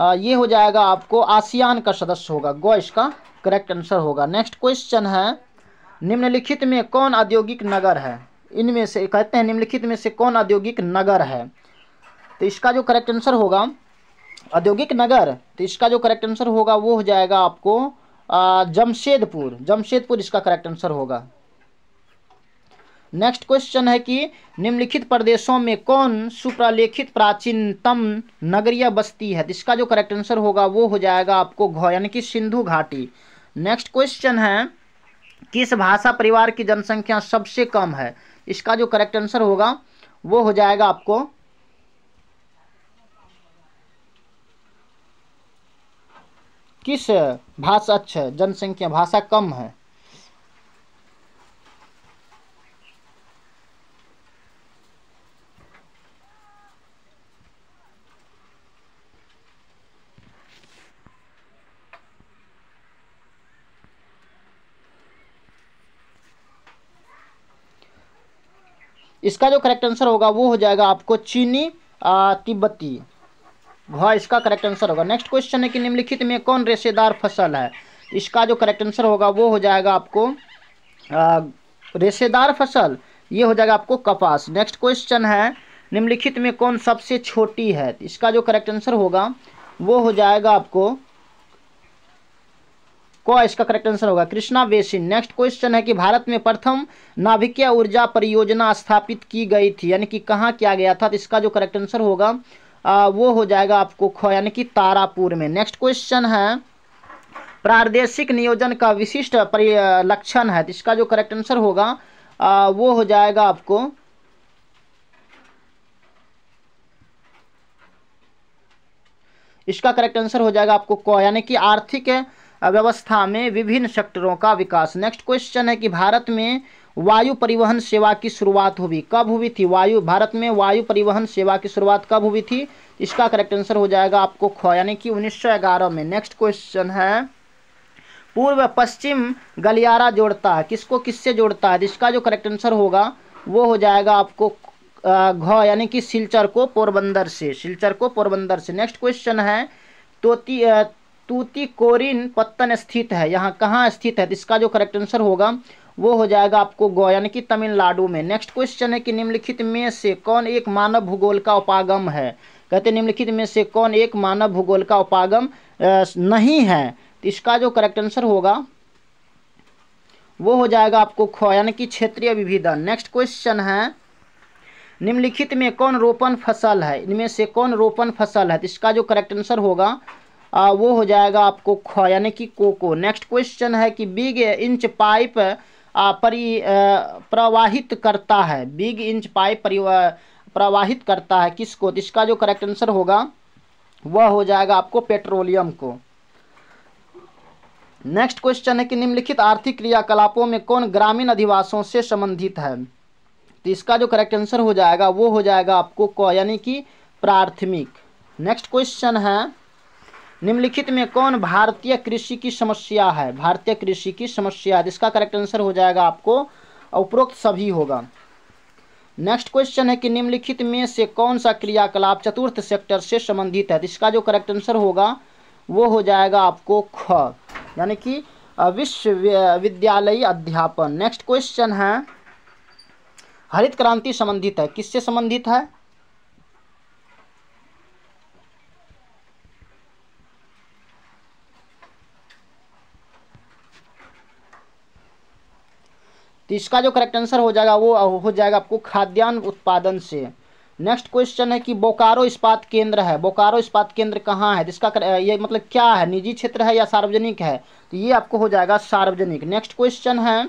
ये हो जाएगा आपको आसियान का सदस्य होगा गोइस इसका करेक्ट आंसर होगा नेक्स्ट क्वेश्चन है निम्नलिखित में कौन औद्योगिक नगर है इनमें से कहते हैं निम्नलिखित में से कौन औद्योगिक नगर है तो इसका जो करेक्ट आंसर होगा औद्योगिक नगर तो इसका जो करेक्ट आंसर होगा वो हो जाएगा आपको जमशेदपुर जमशेदपुर इसका करेक्ट आंसर होगा नेक्स्ट क्वेश्चन है कि निम्नलिखित प्रदेशों में कौन सुप्रलेखित प्राचीनतम नगरीय बस्ती है तो इसका जो करेक्ट आंसर होगा वो हो जाएगा आपको घ यानी कि सिंधु घाटी नेक्स्ट क्वेश्चन है किस भाषा परिवार की जनसंख्या सबसे कम है इसका जो करेक्ट आंसर होगा वो हो जाएगा आपको किस भाषा अच्छा जनसंख्या भाषा कम है इसका जो करेक्ट आंसर होगा वो हो जाएगा आपको चीनी तिब्बती वह इसका करेक्ट आंसर होगा नेक्स्ट क्वेश्चन है कि निम्नलिखित में कौन रेशेदार फसल है इसका जो करेक्ट आंसर होगा वो हो जाएगा आपको रेशेदार फसल ये हो जाएगा आपको कपास नेक्स्ट क्वेश्चन है निम्नलिखित में कौन सबसे छोटी है इसका जो करेक्ट आंसर होगा वो हो जाएगा आपको क इसका करेक्ट आंसर होगा कृष्णा बेसिन नेक्स्ट क्वेश्चन है कि भारत में प्रथम नाभिकीय ऊर्जा परियोजना स्थापित की गई थी यानी कि कहाँ किया गया था तो इसका जो करेक्ट आंसर होगा आ, वो हो जाएगा आपको ख यानी कि तारापुर में नेक्स्ट क्वेश्चन है प्रादेशिक नियोजन का विशिष्ट लक्षण है तो इसका जो करेक्ट आंसर होगा आ, वो हो जाएगा आपको इसका करेक्ट आंसर हो जाएगा आपको क यानी कि आर्थिक अव्यवस्था में विभिन्न सेक्टरों का विकास नेक्स्ट क्वेश्चन है कि भारत में वायु परिवहन सेवा की शुरुआत हुई कब हुई थी वायु भारत में वायु परिवहन सेवा की शुरुआत कब हुई थी इसका करेक्ट आंसर हो जाएगा आपको ख यानी कि 1911 में नेक्स्ट क्वेश्चन है पूर्व पश्चिम गलियारा जोड़ता है किसको किससे जोड़ता है इसका जो करेक्ट आंसर होगा वो हो जाएगा आपको घ यानी कि सिलचर को पोरबंदर से सिलचर को पोरबंदर से नेक्स्ट क्वेश्चन है तोती तूतीकोरिन पत्तन स्थित है यहाँ कहाँ स्थित है इसका जो करेक्ट आंसर होगा वो हो जाएगा आपको गो यानी कि तमिलनाडु में नेक्स्ट क्वेश्चन है कि निम्नलिखित में से कौन एक मानव भूगोल का उपागम है कहते निम्नलिखित में से कौन एक मानव भूगोल का उपागम नहीं है तो इसका जो करेक्ट आंसर होगा वो हो जाएगा आपको ख यानी कि क्षेत्रीय विभिधन नेक्स्ट क्वेश्चन है निम्नलिखित में कौन रोपण फसल है इनमें से कौन रोपण फसल है तो इसका जो करेक्ट आंसर होगा आ, वो हो जाएगा आपको ख यानी कि को नेक्स्ट क्वेश्चन है कि बिग इंच पाइप परि प्रवाहित करता है बिग इंच पाइप प्रवाहित करता है किसको तो इसका जो करेक्ट आंसर होगा वह हो जाएगा आपको पेट्रोलियम को नेक्स्ट क्वेश्चन है कि निम्नलिखित आर्थिक क्रियाकलापों में कौन ग्रामीण अधिवासों से संबंधित है तो इसका जो करेक्ट आंसर हो जाएगा वो हो जाएगा आपको क यानी कि प्राथमिक नेक्स्ट क्वेश्चन है निम्नलिखित में कौन भारतीय कृषि की समस्या है भारतीय कृषि की समस्या जिसका करेक्ट आंसर हो जाएगा आपको उपरोक्त सभी होगा नेक्स्ट क्वेश्चन है कि निम्नलिखित में से कौन सा क्रियाकलाप चतुर्थ सेक्टर से संबंधित है जिसका तो जो करेक्ट आंसर होगा वो हो जाएगा आपको ख यानी कि विश्वविद्यालयी अध्यापन नेक्स्ट क्वेश्चन है हरित क्रांति संबंधित है किससे संबंधित है तो इसका जो करेक्ट आंसर हो जाएगा वो हो जाएगा आपको खाद्यान्न उत्पादन से नेक्स्ट क्वेश्चन है कि बोकारो इस्पात केंद्र है बोकारो इस्पात केंद्र कहाँ है जिसका कर, ये मतलब क्या है निजी क्षेत्र है या सार्वजनिक है तो ये आपको हो जाएगा सार्वजनिक नेक्स्ट क्वेश्चन है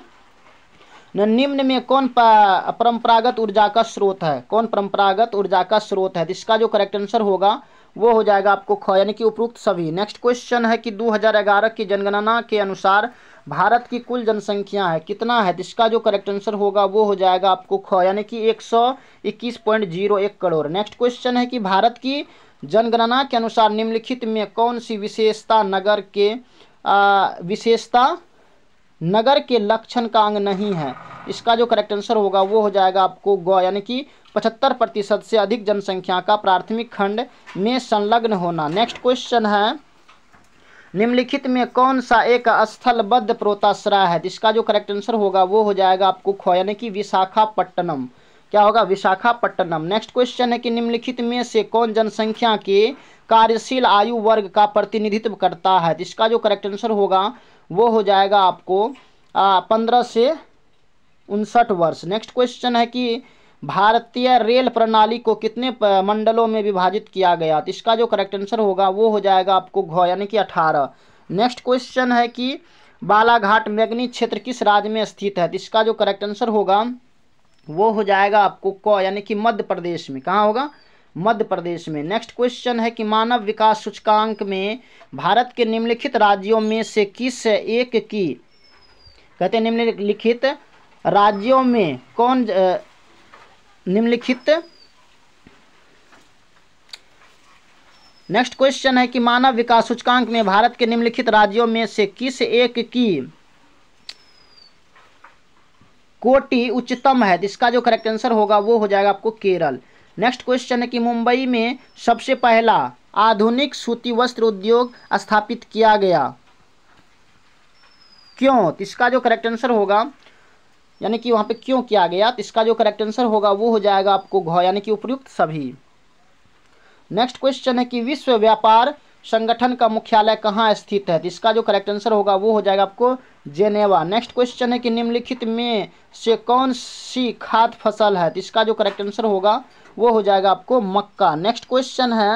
निम्न में कौन परंपरागत ऊर्जा का स्रोत है कौन परंपरागत ऊर्जा का स्रोत है इसका जो करेक्ट आंसर होगा वो हो जाएगा आपको ख यानी कि उपरोक्त सभी नेक्स्ट क्वेश्चन है कि 2011 की जनगणना के अनुसार भारत की कुल जनसंख्या है कितना है इसका जो करेक्ट आंसर होगा वो हो जाएगा आपको ख यानी कि एक सौ इक्कीस पॉइंट जीरो एक करोड़ नेक्स्ट क्वेश्चन है कि भारत की जनगणना के अनुसार निम्नलिखित में कौन सी विशेषता नगर के विशेषता नगर के लक्षण का अंग नहीं है इसका जो करेक्ट आंसर होगा वो हो जाएगा आपको ग यानी कि पचहत्तर प्रतिशत से अधिक जनसंख्या का प्राथमिक खंड में संलग्न होना नेक्स्ट क्वेश्चन है निम्नलिखित में कौन सा एक स्थलबद्ध प्रोताश्रय है जिसका जो करेक्ट आंसर होगा वो हो जाएगा आपको खो यानी कि विशाखापट्टनम क्या होगा विशाखापट्टनम नेक्स्ट क्वेश्चन है कि निम्नलिखित में से कौन जनसंख्या के कार्यशील आयु वर्ग का प्रतिनिधित्व करता है जिसका जो करेक्ट आंसर होगा वो हो जाएगा आपको पंद्रह से उनसठ वर्ष नेक्स्ट क्वेश्चन है कि भारतीय रेल प्रणाली को कितने मंडलों में विभाजित किया गया तो इसका जो करेक्ट आंसर होगा वो हो जाएगा आपको घ यानी कि अठारह नेक्स्ट क्वेश्चन है कि बालाघाट मैग्नी क्षेत्र किस राज्य में स्थित है तो इसका जो करेक्ट आंसर होगा वो हो जाएगा आपको क यानी कि मध्य प्रदेश में कहाँ होगा मध्य प्रदेश में नेक्स्ट क्वेश्चन है कि मानव विकास सूचकांक में भारत के निम्नलिखित राज्यों में से किस एक की कहते हैं निम्नलिखित राज्यों में कौन निम्नलिखित नेक्स्ट क्वेश्चन है कि मानव विकास सूचकांक में भारत के निम्नलिखित राज्यों में से किस एक की कोटि उच्चतम है तो इसका जो करेक्ट आंसर होगा वो हो जाएगा आपको केरल नेक्स्ट क्वेश्चन है कि मुंबई में सबसे पहला आधुनिक सूती वस्त्र उद्योग स्थापित किया गया क्यों तो इसका जो करेक्ट आंसर होगा यानी कि वहाँ पे क्यों किया गया तो इसका जो करेक्ट आंसर होगा वो हो जाएगा आपको घ यानी कि उपयुक्त सभी नेक्स्ट क्वेश्चन है कि विश्व व्यापार संगठन का मुख्यालय कहाँ स्थित है तो इसका जो करेक्ट आंसर होगा वो हो जाएगा आपको जेनेवा नेक्स्ट क्वेश्चन है कि निम्नलिखित में से कौन सी खाद फसल है तो इसका जो करेक्ट आंसर होगा वो हो जाएगा आपको मक्का नेक्स्ट क्वेश्चन है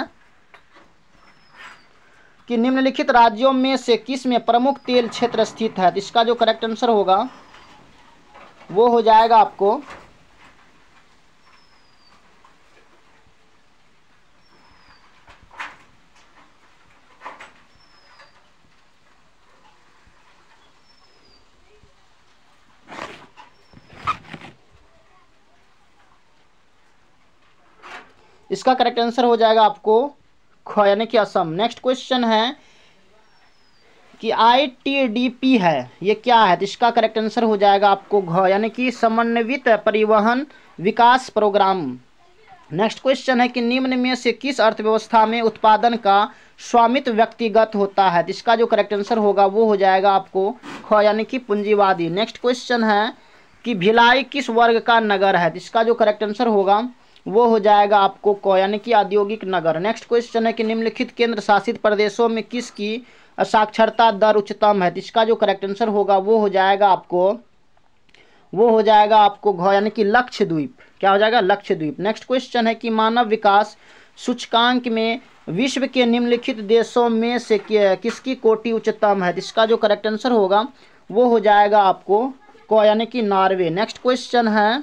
कि निम्नलिखित राज्यों में से किस में प्रमुख तेल क्षेत्र स्थित है तो इसका जो करेक्ट आंसर होगा वो हो जाएगा आपको इसका करेक्ट आंसर हो जाएगा आपको यानी कि असम नेक्स्ट क्वेश्चन है कि आई टी डी पी है ये क्या है तो इसका करेक्ट आंसर हो जाएगा आपको घ यानी कि समन्वित परिवहन विकास प्रोग्राम नेक्स्ट क्वेश्चन है कि निम्न में से किस अर्थव्यवस्था में उत्पादन का स्वामित्व व्यक्तिगत होता है तो इसका जो करेक्ट आंसर होगा वो हो जाएगा आपको ख यानी कि पूंजीवादी नेक्स्ट क्वेश्चन है कि भिलाई किस वर्ग का नगर है तो इसका जो करेक्ट आंसर होगा वो हो जाएगा आपको क यानी कि औद्योगिक नगर नेक्स्ट क्वेश्चन है कि निम्नलिखित केंद्र शासित प्रदेशों में किसकी साक्षरता दर उच्चतम है इसका जो करेक्ट आंसर होगा वो हो जाएगा आपको वो हो जाएगा आपको घ यानी कि द्वीप क्या हो जाएगा लक्ष्य द्वीप नेक्स्ट क्वेश्चन है कि मानव विकास सूचकांक में विश्व के निम्नलिखित देशों में से किसकी कोटि उच्चतम है इसका जो करेक्ट आंसर होगा वो हो जाएगा आपको क यानी कि नॉर्वे नेक्स्ट क्वेश्चन है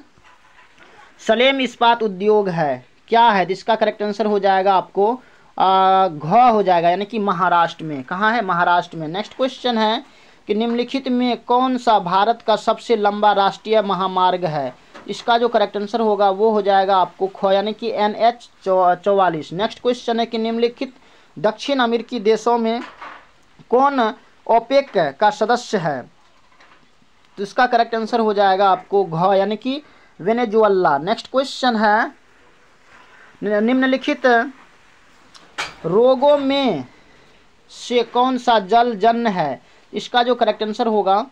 सलेम इस्पात उद्योग है क्या है इसका करेक्ट आंसर हो जाएगा आपको घ हो जाएगा यानी कि महाराष्ट्र में कहाँ है महाराष्ट्र में नेक्स्ट क्वेश्चन है कि निम्नलिखित में कौन सा भारत का सबसे लंबा राष्ट्रीय महामार्ग है इसका जो करेक्ट आंसर होगा वो हो जाएगा आपको ख यानी कि एन एच चौवालीस नेक्स्ट क्वेश्चन है कि निम्नलिखित दक्षिण अमेरिकी देशों में कौन ओपेक का सदस्य है तो इसका करेक्ट आंसर हो जाएगा आपको घ यानी कि वेनेजुअल्ला नेक्स्ट क्वेश्चन है निम्नलिखित रोगों में से कौन सा जल जन्य है इसका जो करेक्ट आंसर होगा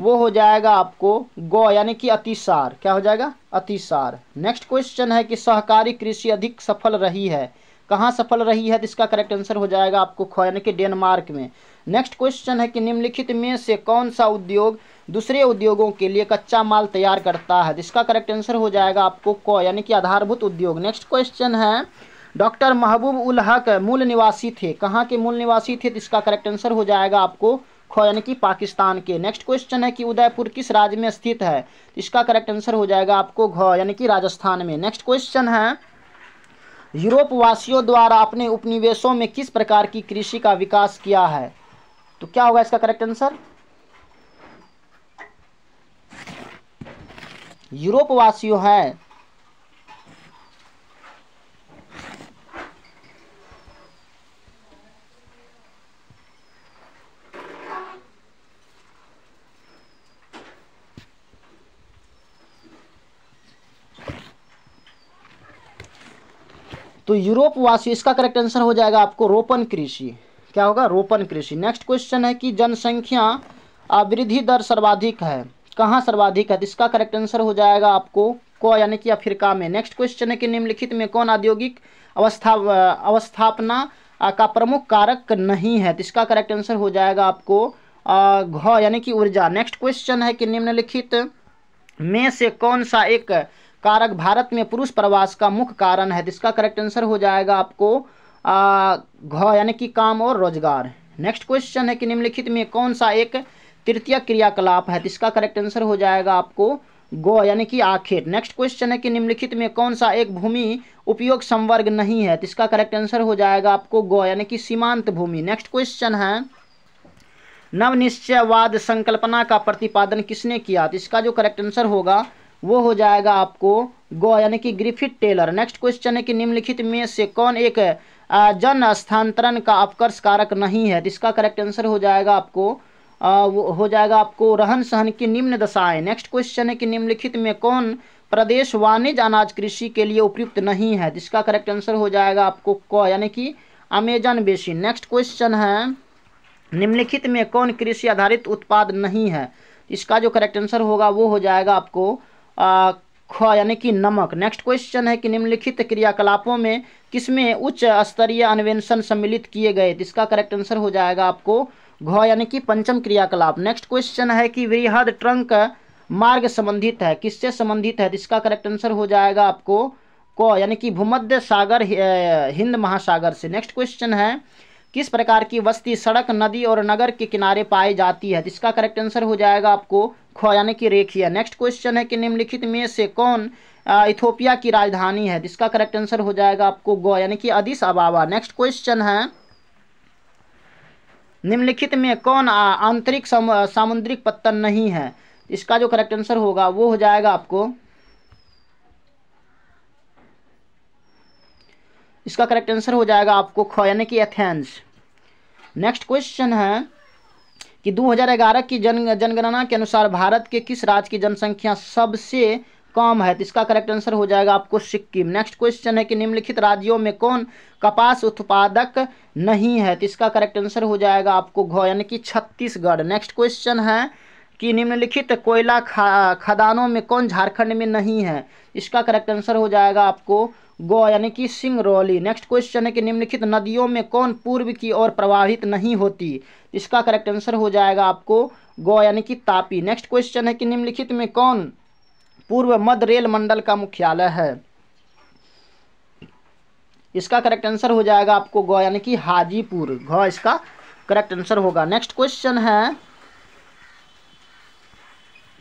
वो हो जाएगा आपको गौ यानी कि अतिसार क्या हो जाएगा अतिसार नेक्स्ट क्वेश्चन है कि सहकारी कृषि अधिक सफल रही है कहाँ सफल रही है तो इसका करेक्ट आंसर हो जाएगा आपको खो यानी कि डेनमार्क में नेक्स्ट क्वेश्चन है कि निम्नलिखित में से कौन सा उद्योग दूसरे उद्योगों के लिए कच्चा माल तैयार करता है जिसका करेक्ट आंसर हो जाएगा आपको क यानी कि आधारभूत उद्योग नेक्स्ट क्वेश्चन है डॉक्टर महबूब उल हक मूल निवासी थे कहाँ के मूल निवासी थे तो इसका करेक्ट आंसर हो जाएगा आपको खो यानी कि पाकिस्तान के नेक्स्ट क्वेश्चन है कि उदयपुर किस राज्य में स्थित है इसका करेक्ट आंसर हो जाएगा आपको घ यानी कि राजस्थान में नेक्स्ट क्वेश्चन है यूरोप वासियों द्वारा अपने उपनिवेशों में किस प्रकार की कृषि का विकास किया है तो क्या होगा इसका करेक्ट आंसर यूरोप वासियों हैं यूरोप वासी इसका करेक्ट आंसर हो जाएगा आपको रोपन कृषि क्या होगा रोपन कृषि नेक्स्ट क्वेश्चन है कि जनसंख्या वृद्धि दर सर्वाधिक है कहाँ सर्वाधिक है इसका करेक्ट आंसर हो जाएगा आपको को यानी कि अफ्रीका में नेक्स्ट क्वेश्चन है कि निम्नलिखित में कौन औद्योगिक अवस्था अवस्थापना का प्रमुख कारक नहीं है तो इसका करेक्ट आंसर हो जाएगा आपको घ यानी कि ऊर्जा नेक्स्ट क्वेश्चन है कि निम्नलिखित में से कौन सा एक कारक भारत में पुरुष प्रवास का मुख्य कारण है जिसका इसका करेक्ट आंसर हो जाएगा आपको घ यानी कि काम और रोजगार नेक्स्ट क्वेश्चन है कि निम्नलिखित में कौन सा एक तृतीय क्रियाकलाप है जिसका करेक्ट आंसर हो जाएगा आपको गो यानी कि आखिर नेक्स्ट क्वेश्चन है कि निम्नलिखित में कौन सा एक भूमि उपयोग संवर्ग नहीं है तो इसका करेक्ट आंसर हो जाएगा आपको गो यानी कि सीमांत भूमि नेक्स्ट क्वेश्चन है नवनिश्चयवाद संकल्पना का प्रतिपादन किसने किया तो इसका जो करेक्ट आंसर होगा वो हो जाएगा आपको गो यानी कि ग्रिफिथ टेलर नेक्स्ट क्वेश्चन है कि निम्नलिखित में से कौन एक जन स्थानांतरण का अपकर्ष कारक नहीं है जिसका तो इसका करेक्ट आंसर हो जाएगा आपको आ, वो हो जाएगा आपको रहन सहन की निम्न दशाएं नेक्स्ट क्वेश्चन है कि निम्नलिखित में कौन प्रदेश वाणिज्य अनाज कृषि के लिए उपयुक्त नहीं है जिसका करेक्ट आंसर हो जाएगा आपको क यानी कि अमेजन बेसिन नेक्स्ट क्वेश्चन है निम्नलिखित में कौन कृषि आधारित उत्पाद नहीं है तो इसका जो करेक्ट आंसर होगा वो हो जाएगा आपको ख यानी कि नमक नेक्स्ट क्वेश्चन है कि निम्नलिखित क्रियाकलापों में किसमें उच्च स्तरीय अन्वेषण सम्मिलित किए गए तो इसका करेक्ट आंसर हो जाएगा आपको घ यानी कि पंचम क्रियाकलाप नेक्स्ट क्वेश्चन है कि वृहद ट्रंक मार्ग संबंधित है किससे संबंधित है तो इसका करेक्ट आंसर हो जाएगा आपको क यानी कि भूमध्य सागर हिंद महासागर से नेक्स्ट क्वेश्चन है किस प्रकार की वस्ती सड़क नदी और नगर के किनारे पाई जाती है तो इसका करेक्ट आंसर हो जाएगा आपको ख यानी कि रेखिया नेक्स्ट क्वेश्चन है कि निम्नलिखित में से कौन इथोपिया की राजधानी है जिसका करेक्ट आंसर हो जाएगा आपको ग यानी कि अदिस अबावा नेक्स्ट क्वेश्चन है निम्नलिखित में कौन आंतरिक सामुद्रिक पत्तन नहीं है इसका जो करेक्ट आंसर होगा वो हो जाएगा आपको इसका करेक्ट आंसर हो जाएगा आपको ख यानी कि एथेंस नेक्स्ट क्वेश्चन है कि 2011 की जन जनगणना के अनुसार भारत के किस राज्य की जनसंख्या सबसे कम है तो इसका करेक्ट आंसर हो जाएगा आपको सिक्किम नेक्स्ट क्वेश्चन है कि निम्नलिखित राज्यों में कौन कपास उत्पादक नहीं है तो इसका करेक्ट आंसर हो जाएगा आपको घ यानी कि छत्तीसगढ़ नेक्स्ट क्वेश्चन है कि निम्नलिखित कोयला खा खदानों में कौन झारखंड में नहीं है इसका करेक्ट आंसर हो जाएगा आपको गो यानी कि सिंगरौली नेक्स्ट क्वेश्चन है कि निम्नलिखित नदियों में कौन पूर्व की ओर प्रवाहित नहीं होती इसका करेक्ट आंसर हो जाएगा आपको गो यानी कि तापी नेक्स्ट क्वेश्चन है कि निम्नलिखित में कौन पूर्व मध्य रेल मंडल का मुख्यालय है इसका करेक्ट आंसर हो जाएगा आपको गौ यानी कि हाजीपुर घ इसका करेक्ट आंसर होगा नेक्स्ट क्वेश्चन है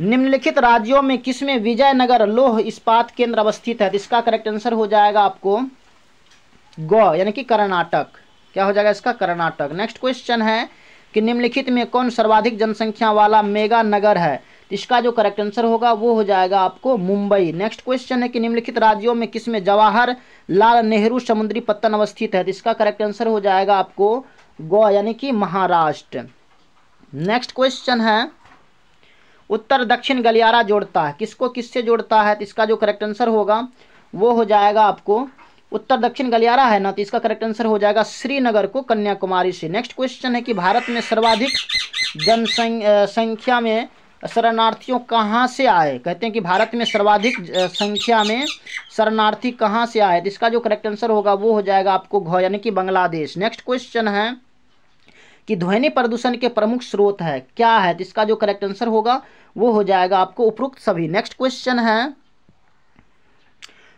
निम्नलिखित राज्यों में किसमें विजयनगर लोह इस्पात केंद्र अवस्थित है तो इसका करेक्ट आंसर हो जाएगा आपको गौ यानी कि कर्नाटक क्या हो जाएगा इसका कर्नाटक नेक्स्ट क्वेश्चन है कि निम्नलिखित में कौन सर्वाधिक जनसंख्या वाला मेगा नगर है तो इसका जो करेक्ट आंसर होगा वो हो जाएगा आपको मुंबई नेक्स्ट क्वेश्चन है कि निम्नलिखित राज्यों में किसमें जवाहर लाल नेहरू समुद्री पत्तन अवस्थित है तो इसका करेक्ट आंसर हो जाएगा आपको गौ यानी कि महाराष्ट्र नेक्स्ट क्वेश्चन है उत्तर दक्षिण गलियारा जोड़ता है किसको किससे जोड़ता है तो इसका जो करेक्ट आंसर होगा वो हो जाएगा आपको उत्तर दक्षिण गलियारा है ना तो इसका करेक्ट आंसर हो जाएगा श्रीनगर को कन्याकुमारी से नेक्स्ट क्वेश्चन है कि भारत में सर्वाधिक जनसंख्या में शरणार्थियों कहाँ से आए कहते हैं कि भारत में सर्वाधिक संख्या में शरणार्थी कहाँ से आए तो इसका जो करेक्ट आंसर होगा वो हो जाएगा आपको घ यानी कि बांग्लादेश नेक्स्ट क्वेश्चन है कि ध्वनि प्रदूषण के प्रमुख स्रोत है क्या है तो इसका जो करेक्ट आंसर होगा वो हो जाएगा आपको उपरोक्त सभी नेक्स्ट क्वेश्चन है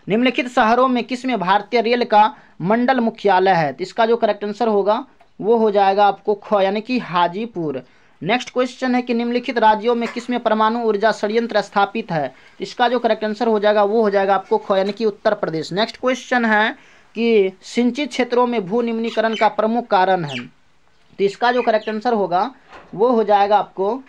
निम्नलिखित शहरों में किस में भारतीय रेल का मंडल मुख्यालय है तो इसका जो करेक्ट आंसर होगा वो हो जाएगा आपको ख यानी कि हाजीपुर नेक्स्ट क्वेश्चन है कि निम्नलिखित राज्यों में किस में परमाणु ऊर्जा षड्यंत्र स्थापित है तो इसका जो करेक्ट आंसर हो जाएगा वो हो जाएगा आपको ख यानी कि उत्तर प्रदेश नेक्स्ट क्वेश्चन है कि सिंचित क्षेत्रों में भू निम्नीकरण का प्रमुख कारण है तो इसका जो करेक्ट आंसर होगा वो हो जाएगा आपको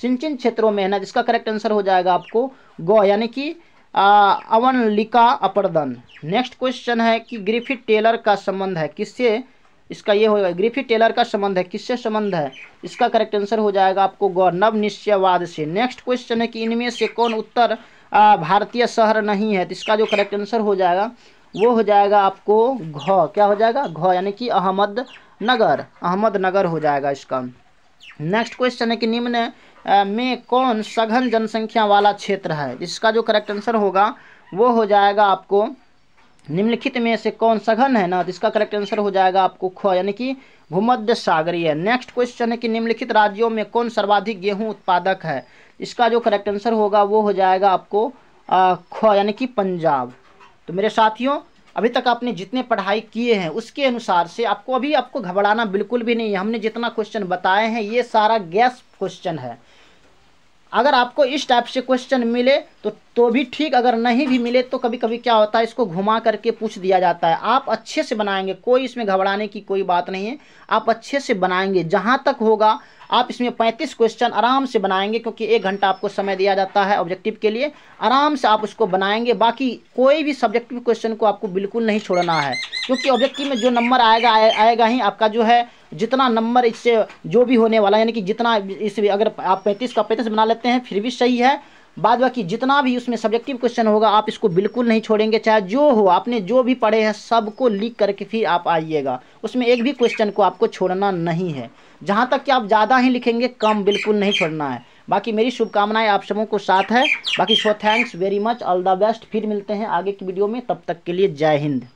सिंचिन क्षेत्रों में है ना जिसका करेक्ट आंसर हो जाएगा आपको गौ यानी कि अवनलिका अपरदन नेक्स्ट क्वेश्चन है कि ग्रिफिथ टेलर का संबंध है किससे इसका ये होगा ग्रिफिथ टेलर का संबंध है किससे संबंध है इसका करेक्ट आंसर हो जाएगा आपको नव निश्चयवाद से नेक्स्ट क्वेश्चन है कि इनमें से कौन उत्तर भारतीय शहर नहीं है तो इसका जो करेक्ट आंसर हो जाएगा वो हो जाएगा आपको घ क्या हो जाएगा घ यानी कि अहमद नगर अहमद नगर हो जाएगा इसका नेक्स्ट क्वेश्चन है कि निम्न में कौन सघन जनसंख्या वाला क्षेत्र है इसका जो करेक्ट आंसर होगा वो हो जाएगा आपको निम्नलिखित में से कौन सघन है ना तो इसका करेक्ट आंसर हो जाएगा आपको ख यानी कि भूमध्य सागरीय नेक्स्ट क्वेश्चन है कि निम्नलिखित राज्यों में कौन सर्वाधिक गेहूं उत्पादक है इसका जो करेक्ट आंसर होगा वो हो जाएगा आपको ख यानी कि पंजाब तो मेरे साथियों अभी तक आपने जितने पढ़ाई किए हैं उसके अनुसार से आपको अभी आपको घबराना बिल्कुल भी नहीं है हमने जितना क्वेश्चन बताए हैं ये सारा गैस क्वेश्चन है अगर आपको इस टाइप से क्वेश्चन मिले तो तो भी ठीक अगर नहीं भी मिले तो कभी कभी क्या होता है इसको घुमा करके पूछ दिया जाता है आप अच्छे से बनाएंगे कोई इसमें घबराने की कोई बात नहीं है आप अच्छे से बनाएंगे जहाँ तक होगा आप इसमें 35 क्वेश्चन आराम से बनाएंगे क्योंकि एक घंटा आपको समय दिया जाता है ऑब्जेक्टिव के लिए आराम से आप उसको बनाएंगे बाकी कोई भी सब्जेक्टिव क्वेश्चन को आपको बिल्कुल नहीं छोड़ना है क्योंकि ऑब्जेक्टिव में जो नंबर आएगा आएगा ही आपका जो है जितना नंबर इससे जो भी होने वाला यानी कि जितना इस अगर आप पैंतीस का पैंतीस बना लेते हैं फिर भी सही है बाद बाकी जितना भी उसमें सब्जेक्टिव क्वेश्चन होगा आप इसको बिल्कुल नहीं छोड़ेंगे चाहे जो हो आपने जो भी पढ़े हैं सबको लिख करके फिर आप आइएगा उसमें एक भी क्वेश्चन को आपको छोड़ना नहीं है जहाँ तक कि आप ज़्यादा ही लिखेंगे कम बिल्कुल नहीं छोड़ना है बाकी मेरी शुभकामनाएं आप सबों को साथ है बाकी so thanks very much all the best फिर मिलते हैं आगे की वीडियो में तब तक के लिए जय हिंद